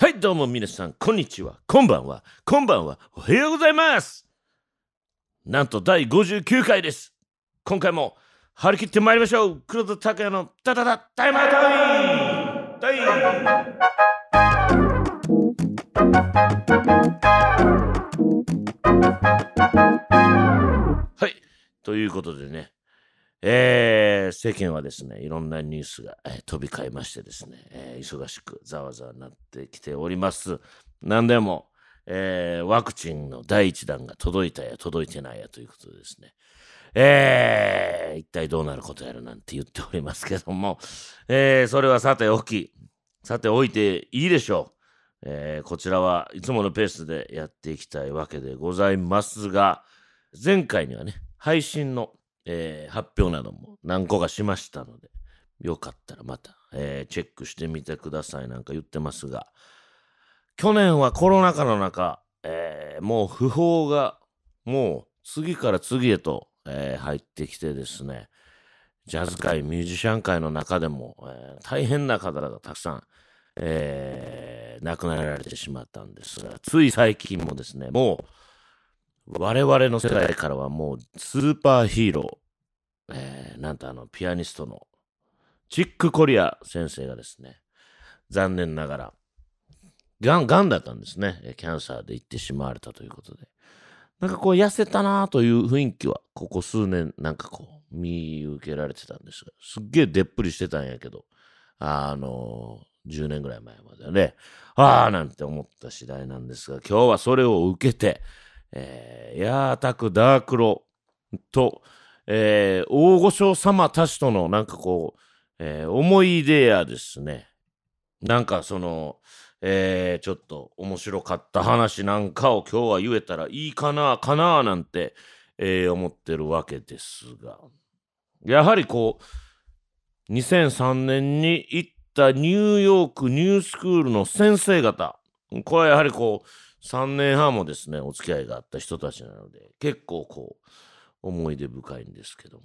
はい、どうも皆さん、こんにちは、こんばんは、こんばんは、おはようございますなんと第59回です。今回も張り切ってまいりましょう黒田拓也のダダダタイマータイムはい、ということでね、えー、世間はですねいろんなニュースが、えー、飛び交いましてですね、えー、忙しくざわざわなってきております。何でも、えー、ワクチンの第一弾が届いたや届いてないやということでですね、えー、一体どうなることやるなんて言っておりますけども、えー、それはさておきさておいていいでしょう、えこちらはいつものペースでやっていきたいわけでございますが前回にはね配信のえー、発表なども何個かしましたので、よかったらまた、えー、チェックしてみてくださいなんか言ってますが、去年はコロナ禍の中、えー、もう不法がもう次から次へと、えー、入ってきてですね、ジャズ界、ミュージシャン界の中でも、えー、大変な方々がたくさん、えー、亡くなられてしまったんですが、つい最近もですね、もう我々の世代からはもうスーパーヒーロー、えー、なんとあのピアニストのチック・コリア先生がですね、残念ながら、がん、がんだったんですね。キャンサーで行ってしまわれたということで。なんかこう痩せたなという雰囲気は、ここ数年なんかこう見受けられてたんですが、すっげえでっぷりしてたんやけど、あのー、10年ぐらい前までね、ああなんて思った次第なんですが、今日はそれを受けて、えー、ヤータクダークロと、えー、大御所様たちとのなんかこう、えー、思い出やですね、なんかその、えー、ちょっと面白かった話なんかを今日は言えたらいいかな、かな、なんて、えー、思ってるわけですが、やはりこう、2003年に行ったニューヨークニュースクールの先生方、これはやはりこう、3年半もですねお付き合いがあった人たちなので結構こう思い出深いんですけども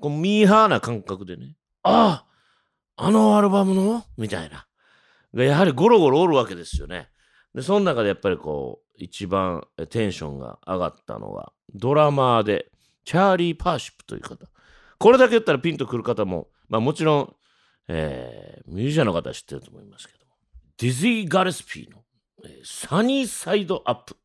こうミーハーな感覚でねあああのアルバムのみたいなやはりゴロゴロおるわけですよねでその中でやっぱりこう一番テンションが上がったのがドラマーでチャーリー・パーシップという方これだけ言ったらピンとくる方も、まあ、もちろん、えー、ミュージシャンの方は知ってると思いますけどもディズィー・ガレスピーのサニーサイドアップ、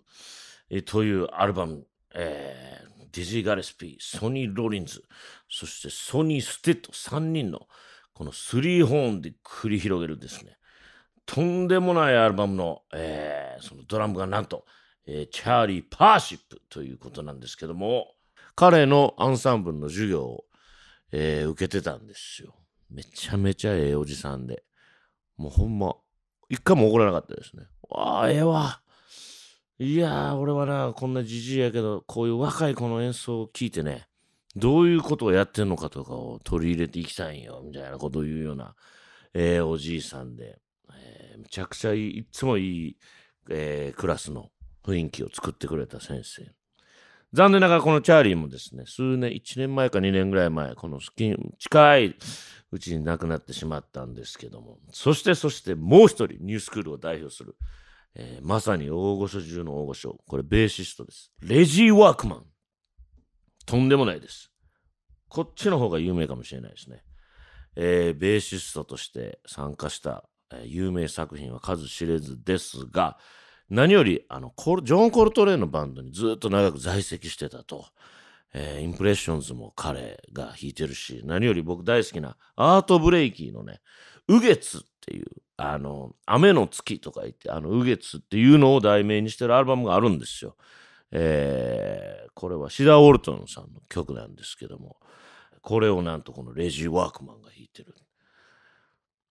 えというアルバム、えー、ディジー・ガレスピー、ソニー・ロリンズ、そしてソニー・ステッド3人のこのスリーホーンで繰り広げるですね、とんでもないアルバムの、えー、そのドラムがなんと、えー、チャーリー・パーシップということなんですけども、彼のアンサンブルの授業を、えー、受けてたんですよ。めちゃめちゃええおじさんで、もうほんま、一回も怒らなかったですね。ああ、ええわ。いやー、俺はな、こんなじじいやけど、こういう若い子の演奏を聴いてね、どういうことをやってんのかとかを取り入れていきたいんよ、みたいなことを言うような、えー、おじいさんで、えー、めちゃくちゃいい、いつもいい、えー、クラスの雰囲気を作ってくれた先生。残念ながらこのチャーリーもですね、数年、1年前か2年ぐらい前、このスキン、近いうちに亡くなってしまったんですけども、そしてそしてもう一人、ニュースクールを代表するえー、まさに大御所中の大御所。これ、ベーシストです。レジー・ワークマン。とんでもないです。こっちの方が有名かもしれないですね。えー、ベーシストとして参加した、えー、有名作品は数知れずですが、何より、あの、ジョン・コルトレーのバンドにずっと長く在籍してたと。えー、インプレッションズも彼が弾いてるし、何より僕大好きなアート・ブレイキーのね、ウゲツっていう、あの、雨の月とか言って、あの、雨月っていうのを題名にしてるアルバムがあるんですよ。えー、これはシダ・ウォルトンさんの曲なんですけども、これをなんとこのレジー・ワークマンが弾いてる。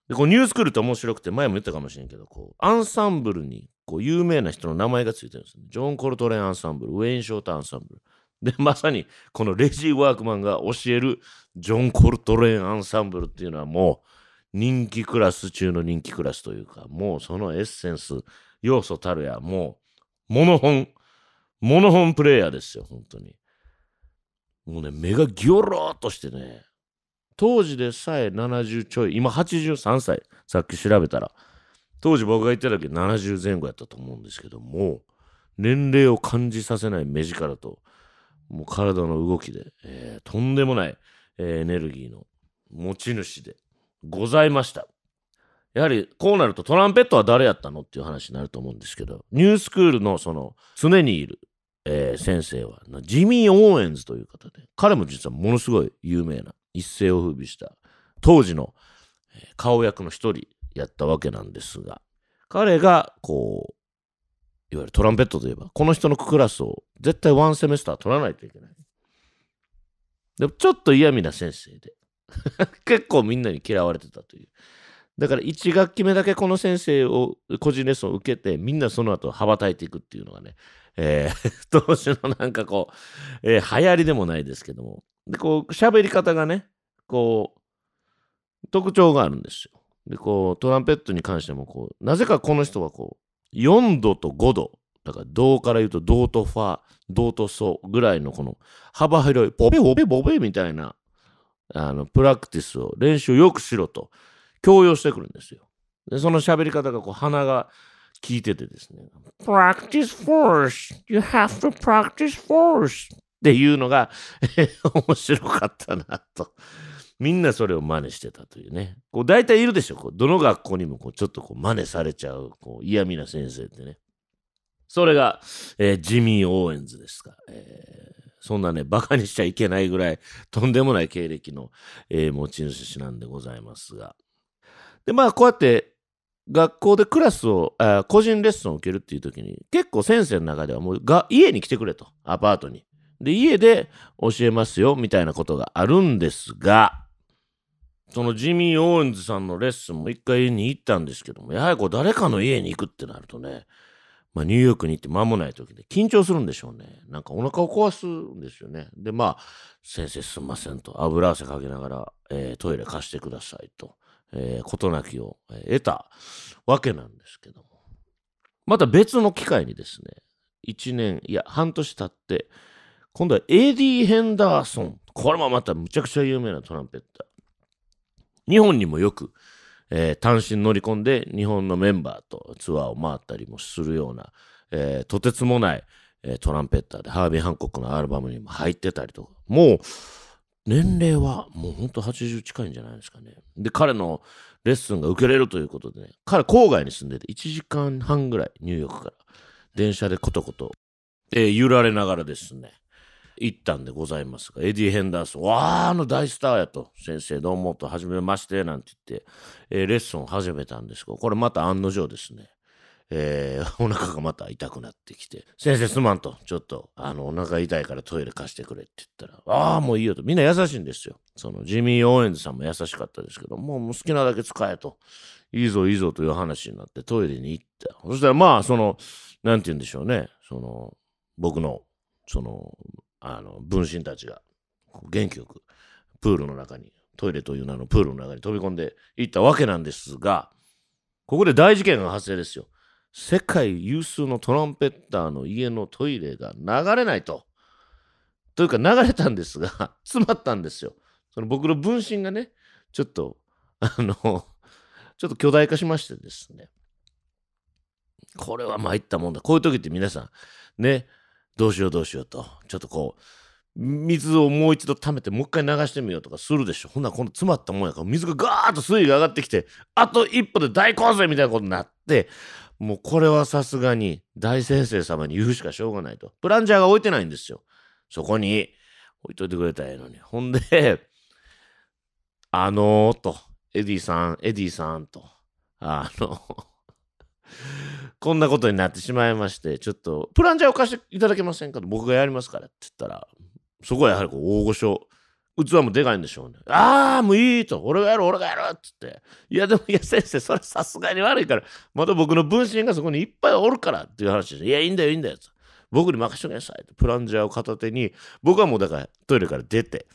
で、こうニュースクールって面白くて、前も言ったかもしれんけど、こう、アンサンブルに、こう、有名な人の名前がついてるんですね。ジョン・コルトレン・アンサンブル、ウェイン・ショート・アンサンブル。で、まさに、このレジー・ワークマンが教えるジョン・コルトレーン・アンサンブルっていうのはもう、人気クラス中の人気クラスというか、もうそのエッセンス、要素たるや、もう、モノ本、モノ本プレイヤーですよ、本当に。もうね、目がギョローっとしてね、当時でさえ70ちょい、今83歳、さっき調べたら、当時僕が言ってた時70前後やったと思うんですけども、年齢を感じさせない目力と、もう体の動きで、えー、とんでもない、えー、エネルギーの持ち主で、ございました。やはりこうなるとトランペットは誰やったのっていう話になると思うんですけど、ニュースクールのその常にいる、えー、先生はジミー・オーエンズという方で、彼も実はものすごい有名な一世を風靡した当時の顔役の一人やったわけなんですが、彼がこう、いわゆるトランペットといえば、この人のクラスを絶対ワンセメスター取らないといけない。でちょっと嫌味な先生で、結構みんなに嫌われてたという。だから1学期目だけこの先生を個人レッスンを受けてみんなその後羽ばたいていくっていうのがね、えー、当時のなんかこう、えー、流行りでもないですけどもでこう喋り方がねこう特徴があるんですよでこうトランペットに関してもこうなぜかこの人はこう4度と5度だから銅から言うと銅とファ銅とソぐらいのこの幅広いポペポペポペみたいなあの、プラクティスを、練習をよくしろと、強要してくるんですよ。で、その喋り方が、こう、鼻が効いててですね、practice force! You have to practice force! っていうのが、面白かったな、と。みんなそれを真似してたというね。こう、大体いるでしょ。こうどの学校にも、こう、ちょっとこう、真似されちゃう、こう、嫌味な先生ってね。それが、えー、ジミー・オーエンズですか。えーそんなね、バカにしちゃいけないぐらい、とんでもない経歴の、えー、持ち主なんでございますが。で、まあ、こうやって、学校でクラスを、個人レッスンを受けるっていう時に、結構先生の中ではもうが、家に来てくれと、アパートに。で、家で教えますよ、みたいなことがあるんですが、そのジミー・オーエンズさんのレッスンも一回に行ったんですけども、やはりこう誰かの家に行くってなるとね、まあ、ニューヨークに行って間もない時で緊張するんでしょうね。なんかお腹を壊すんですよね。で、まあ、先生すんませんと、油汗かけながら、えー、トイレ貸してくださいと、えー、事なきを得たわけなんですけども。また別の機会にですね、1年、いや、半年経って、今度はエディ・ヘンダーソン。これもまたむちゃくちゃ有名なトランペッター。日本にもよくえー、単身乗り込んで日本のメンバーとツアーを回ったりもするような、えー、とてつもない、えー、トランペッターでハービー・ハンコックのアルバムにも入ってたりとか、もう年齢はもうほんと80近いんじゃないですかね。で、彼のレッスンが受けれるということでね、彼郊外に住んでて1時間半ぐらいニューヨークから電車でコトコト、えー、揺られながらですね、行ったんでございますが、エディ・ヘンダーソン、わあ、あの大スターやと、先生どうもと、はじめまして、なんて言って、えー、レッスンを始めたんですが、これまた案の定ですね、えー、お腹がまた痛くなってきて、先生すまんと、ちょっと、あの、お腹痛いからトイレ貸してくれって言ったら、ああ、もういいよと、みんな優しいんですよ。その、ジミー・オーエンズさんも優しかったですけど、もう好きなだけ使えと、いいぞいいぞという話になってトイレに行った。そしたら、まあ、その、何て言うんでしょうね、その、僕の、その、あの分身たちが元気よくプールの中にトイレという名のプールの中に飛び込んでいったわけなんですがここで大事件が発生ですよ世界有数のトランペッターの家のトイレが流れないとというか流れたんですが 詰まったんですよその僕の分身がねちょっとあのちょっと巨大化しましてですねこれは参ったもんだこういう時って皆さんねどうしようどうしようとちょっとこう水をもう一度溜めてもう一回流してみようとかするでしょほんなら今度詰まったもんやから水がガーッと水位が上がってきてあと一歩で大洪水みたいなことになってもうこれはさすがに大先生様に言うしかしょうがないとプランジャーが置いてないんですよそこに置いといてくれたらええのにほんであのーとエディさんエディさんとあのこんなことになってしまいまして、ちょっと、プランジャーを貸していただけませんかと、僕がやりますからって言ったら、そこはやはりこう大御所、器もでかいんでしょうね。ああ、もういいと、俺がやる、俺がやるっつって。いや、でも、いや、先生、それさすがに悪いから、また僕の分身がそこにいっぱいおるからっていう話で、いや、いいんだよ、いいんだよ、僕に任せときなさいと、プランジャーを片手に、僕はもうだからトイレから出て、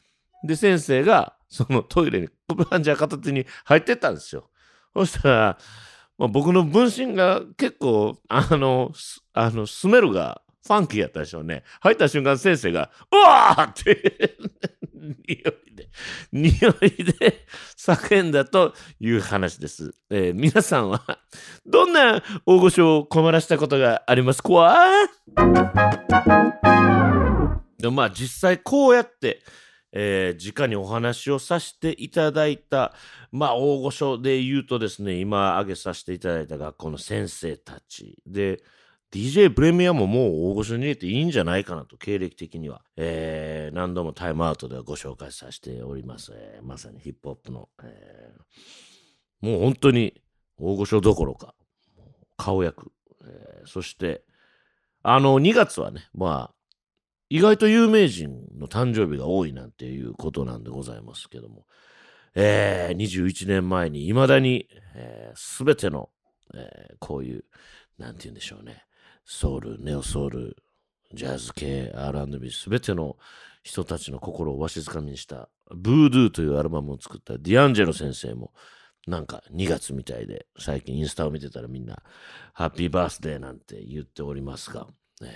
で、先生が、そのトイレに、プランジャー片手に入ってったんですよ。そしたら、まあ、僕の分身が結構、あの、あのスメルがファンキーやったでしょうね。入った瞬間先生が、うわーって匂いで、匂いで叫んだという話です。えー、皆さんは、どんな大御所を困らせたことがありますかでもまあ実際こうやって、えー、直にお話をさせていただいた、まあ、大御所で言うとですね、今挙げさせていただいた学校の先生たちで、DJ プレミアムももう大御所に入れていいんじゃないかなと、経歴的には。えー、何度もタイムアウトではご紹介させております。えー、まさにヒップホップの、えー、もう本当に大御所どころか、顔役。えー、そして、あの、2月はね、まあ、意外と有名人の誕生日が多いなんていうことなんでございますけども、えー、21年前に未だに、えー、全ての、えー、こういう、なんて言うんでしょうね、ソウル、ネオソウル、ジャズ系、R&B、全ての人たちの心をわしづかみにした、ブードゥーというアルバムを作ったディアンジェロ先生も、なんか2月みたいで、最近インスタを見てたらみんな、ハッピーバースデーなんて言っておりますが、え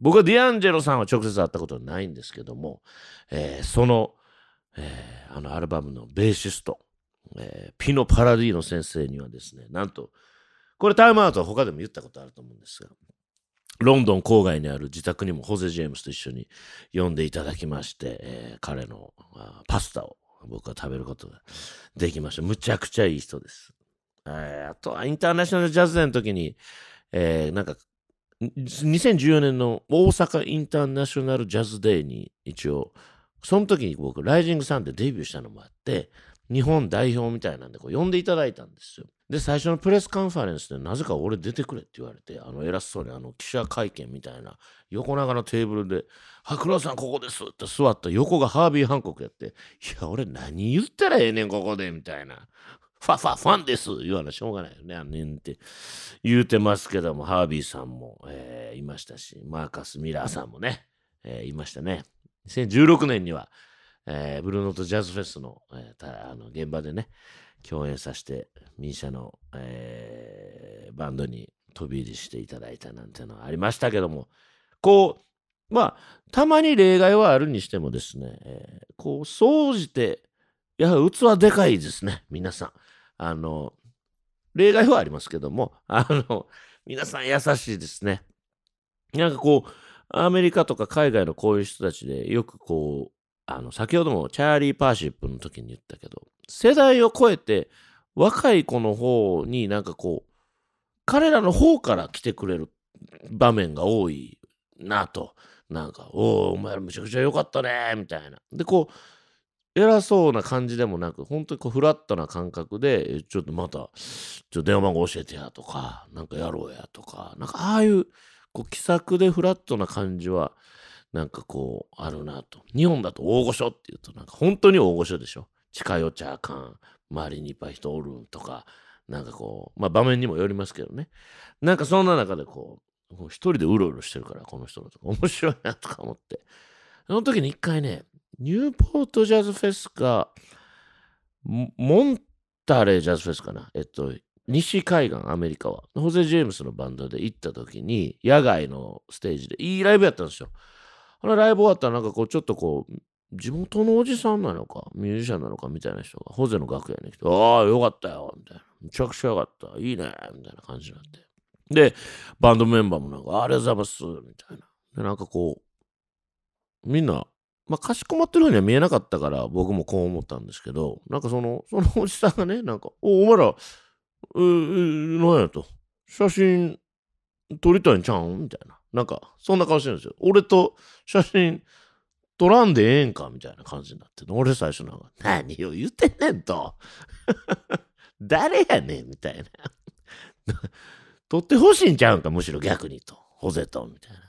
僕はディアンジェロさんは直接会ったことないんですけども、えー、その、えー、あのアルバムのベーシスト、えー、ピノ・パラディーノ先生にはですね、なんと、これタイムアウトは他でも言ったことあると思うんですが、ロンドン郊外にある自宅にもホゼ・ジェームスと一緒に呼んでいただきまして、えー、彼のパスタを僕は食べることができました。むちゃくちゃいい人です。えー、あとはインターナショナルジャズデーの時に、えー、なんか2014年の大阪インターナショナルジャズデーに一応その時に僕ライジングサンでデビューしたのもあって日本代表みたいなんでこう呼んでいただいたんですよで最初のプレスカンファレンスでなぜか俺出てくれって言われてあの偉そうにあの記者会見みたいな横長のテーブルで「黒田さんここです」って座った横がハービー・ハンコックやって「いや俺何言ったらええねんここで」みたいなファファファンです言わなしょうがないよね、あんねんって言うてますけども、ハービーさんも、えー、いましたし、マーカス・ミラーさんもね、えー、いましたね。2016年には、えー、ブルーノートジャズフェスの,、えー、あの現場でね、共演させて、ミーシャの、えー、バンドに飛び入りしていただいたなんてのはありましたけども、こう、まあ、たまに例外はあるにしてもですね、えー、こう、総じて、いや、器でかいですね、皆さん。あの、例外はありますけども、あの、皆さん優しいですね。なんかこう、アメリカとか海外のこういう人たちでよくこう、あの、先ほどもチャーリー・パーシップの時に言ったけど、世代を超えて若い子の方になんかこう、彼らの方から来てくれる場面が多いなと。なんか、おお、お前らむちゃくちゃ良かったね、みたいな。で、こう、偉そうな感じでもなく、本当にこうフラットな感覚で、ちょっとまた、ちょ電話番号教えてやとか、なんかやろうやとか、なんかああいう、こう気さくでフラットな感じは、なんかこう、あるなと。日本だと大御所って言うと、なんか本当に大御所でしょ。近寄っちゃあかん。周りにいっぱい人おるとか、なんかこう、まあ場面にもよりますけどね。なんかそんな中でこう、一人でうろうろしてるから、この人のとか、面白いなとか思って。その時に一回ね、ニューポートジャズフェスか、モンタレジャズフェスかな。えっと、西海岸、アメリカは。ホゼ・ジェームスのバンドで行った時に、野外のステージで、いいライブやったんですよ。あのライブ終わったら、なんかこう、ちょっとこう、地元のおじさんなのか、ミュージシャンなのかみたいな人が、ホゼの楽屋に来て、ああ、よかったよ、みたいな。めちゃくちゃよかった、いいね、みたいな感じになって。で、バンドメンバーもなんか、ありがとうございます、みたいな。で、なんかこう、みんな、まあ、かしこまってるようには見えなかったから、僕もこう思ったんですけど、なんかその、そのおじさんがね、なんか、お、お前ら、え、え、なんやと、写真撮りたいんちゃうみたいな。なんか、そんな顔してるんですよ。俺と写真撮らんでええんかみたいな感じになって俺最初なんか、何を言ってんねんと。誰やねんみたいな。撮ってほしいんちゃうんか、むしろ逆にと。ホゼトみたいな。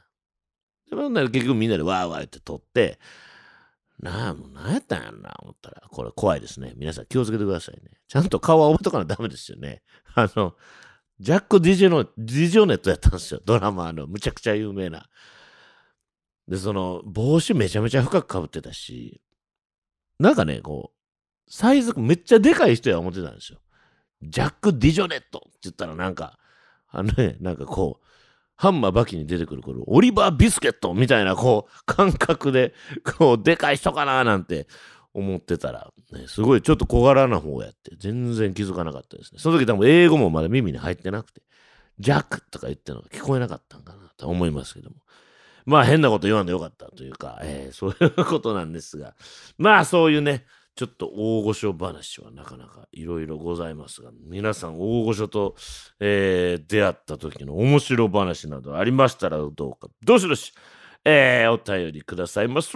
んなら結局みんなでわーわーって撮って、なあ、もう何やったんやんな、思ったら。これ怖いですね。皆さん気をつけてくださいね。ちゃんと顔は覚えとかなダメですよね。あの、ジャック・ディジョの、ディジョネットやったんですよ。ドラマの、むちゃくちゃ有名な。で、その、帽子めちゃめちゃ深くかぶってたし、なんかね、こう、サイズめっちゃでかい人や思ってたんですよ。ジャック・ディジョネットって言ったらなんか、あのね、なんかこう、ハンマーバキに出てくる頃、オリバー・ビスケットみたいな、こう、感覚で、こう、でかい人かななんて思ってたら、ね、すごいちょっと小柄な方やって、全然気づかなかったですね。その時多分英語もまだ耳に入ってなくて、ジャックとか言ってるのが聞こえなかったんかなと思いますけども。まあ変なこと言わんでよかったというか、えー、そういうことなんですが、まあそういうね、ちょっと大御所話はなかなかいろいろございますが、皆さん大御所と、えー、出会った時の面白話などありましたらどうか、どしどし、えー、お便りくださいます。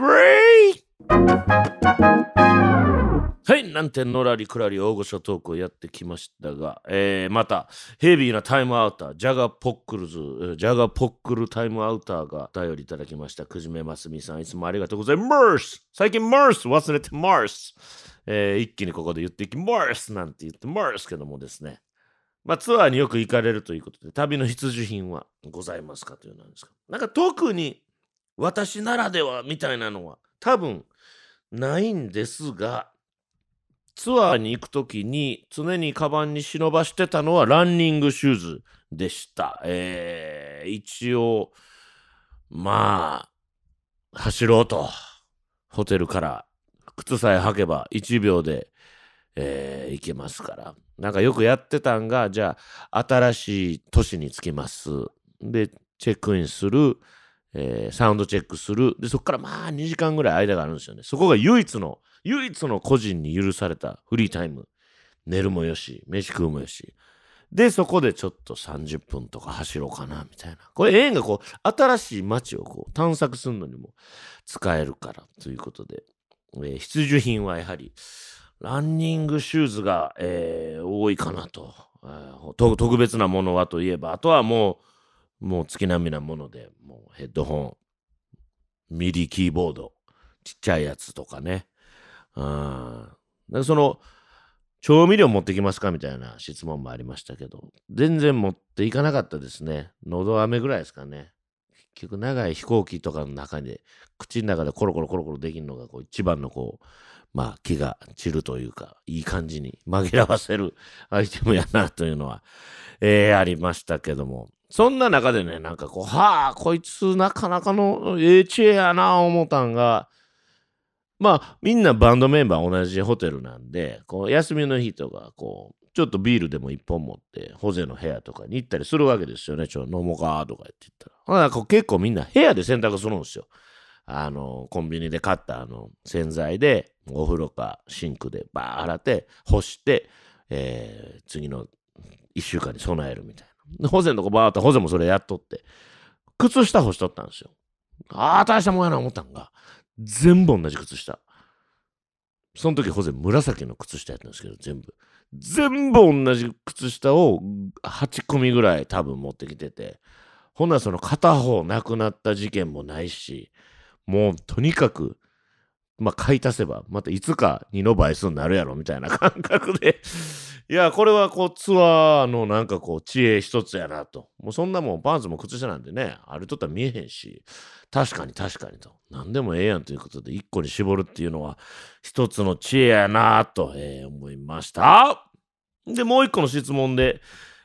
はい、なんてのらりくらり大御所トークをやってきましたが、えー、またヘビーなタイムアウター、ジャガポックルズ、ジャガポックルタイムアウターが頼りいただきました。くじめますみさん、いつもありがとうございます。最近マース忘れてマース、えー、一気にここで言っていきマースなんて言ってマースけどもですね。まあ、ツアーによく行かれるということで、旅の必需品はございますかというなんですが、なんか特に私ならではみたいなのは多分ないんですが、ツアーに行く時に常にカバンに忍ばしてたのはランニングシューズでした。えー、一応、まあ、走ろうと。ホテルから靴さえ履けば1秒で、えー、行けますから。なんかよくやってたんが、じゃあ、新しい都市に着きます。で、チェックインする。えー、サウンドチェックする。で、そこからまあ2時間ぐらい間があるんですよね。そこが唯一の唯一の個人に許されたフリータイム。寝るもよし、飯食うもよし。で、そこでちょっと30分とか走ろうかな、みたいな。これ、縁がこう、新しい街をこう、探索するのにも使えるから、ということで。えー、必需品はやはり、ランニングシューズが、えー、多いかなと。えー、特別なものはといえば、あとはもう、もう月並みなもので、もうヘッドホン、ミディキーボード、ちっちゃいやつとかね。うん。その、調味料持ってきますかみたいな質問もありましたけど、全然持っていかなかったですね。のど飴ぐらいですかね。結局長い飛行機とかの中で、口の中でコロコロコロコロできるのが、こう一番のこう、まあ気が散るというか、いい感じに紛らわせる アイテムやなというのは、えー、ありましたけども。そんな中でね、なんかこう、はあ、こいつなかなかのええ知恵やな思ったんが、まあ、みんなバンドメンバー同じホテルなんで、こう、休みの日とか、こう、ちょっとビールでも一本持って、ホゼの部屋とかに行ったりするわけですよね。ちょ、飲もうかとか言って言ったら。ら、こう結構みんな部屋で洗濯するんですよ。あの、コンビニで買ったあの、洗剤で、お風呂かシンクでバー洗って、干して、えー、次の1週間に備えるみたいな。ホゼのとこバーってホゼもそれやっとって、靴下干しとったんですよ。ああ、大したもんやな思ったんが、全部同じ靴下。その時、ホゼ紫の靴下やったんですけど、全部。全部同じ靴下を8組ぐらい多分持ってきてて、ほんならその片方なくなった事件もないし、もうとにかくまあ、買い足せば、またいつか2の倍数になるやろみたいな感覚で いや、これはこうツアーのなんかこう知恵一つやなと。もうそんなもんパンツも靴下なんでね、あれとったら見えへんし、確かに確かにと。何でもええやんということで、1個に絞るっていうのは一つの知恵やなと、えー、思いました。で、もう1個の質問で、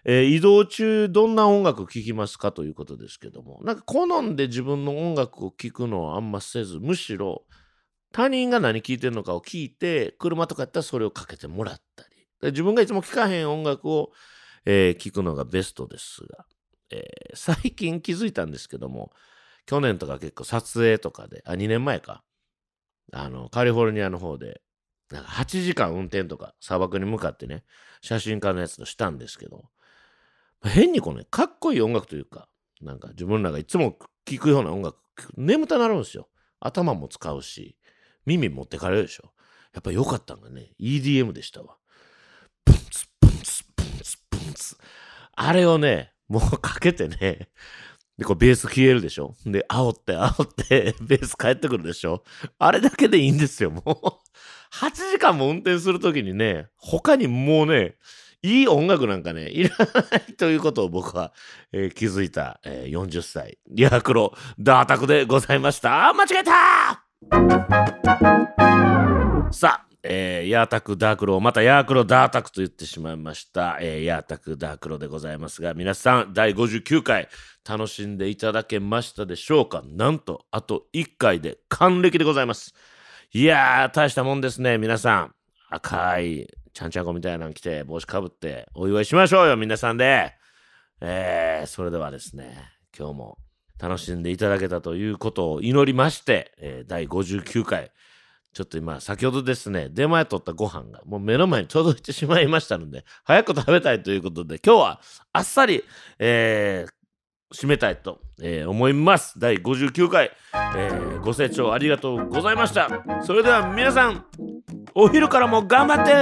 えー、移動中どんな音楽聴きますかということですけども、なんか好んで自分の音楽を聴くのをあんませず、むしろ、他人が何聴いてるのかを聞いて、車とかやったらそれをかけてもらったり、自分がいつも聴かへん音楽を、えー、聞くのがベストですが、えー、最近気づいたんですけども、去年とか結構撮影とかで、あ、2年前か、あの、カリフォルニアの方で、なんか8時間運転とか砂漠に向かってね、写真家のやつとしたんですけど、変にこうね、かっこいい音楽というか、なんか自分らがいつも聴くような音楽、眠たなるんですよ。頭も使うし、耳持ってかれるでしょ。やっぱ良かったんがね、EDM でしたわ。プンツ、プンツ、プンツ、プンツ。あれをね、もうかけてね、で、こうベース消えるでしょで、煽って煽って、ベース帰ってくるでしょあれだけでいいんですよ、もう。8時間も運転するときにね、他にもうね、いい音楽なんかね、いらないということを僕は、えー、気づいた、えー、40歳、リアクロ、ダータクでございました。間違えたさあ、えー、ヤータクダークローまたヤークロダータクと言ってしまいました、えー、ヤータクダークロでございますが皆さん第59回楽しんでいただけましたでしょうかなんとあと1回で還暦でございますいやー大したもんですね皆さん赤いちゃんちゃんこみたいなの着て帽子かぶってお祝いしましょうよ皆さんで、えー、それではですね今日も楽しんでいただけたということを祈りまして、えー、第59回、ちょっと今、先ほどですね、出前取ったご飯がもう目の前に届いてしまいましたので、早く食べたいということで、今日はあっさり、えー、締めたいと、えー、思います。第59回、えー、ご清聴ありがとうございました。それでは皆さん、お昼からも頑張って